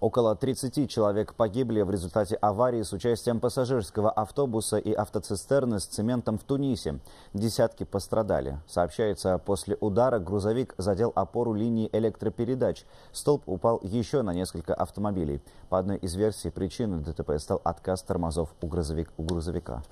Около 30 человек погибли в результате аварии с участием пассажирского автобуса и автоцистерны с цементом в Тунисе. Десятки пострадали. Сообщается, после удара грузовик задел опору линии электропередач. Столб упал еще на несколько автомобилей. По одной из версий причины ДТП стал отказ тормозов у, у грузовика.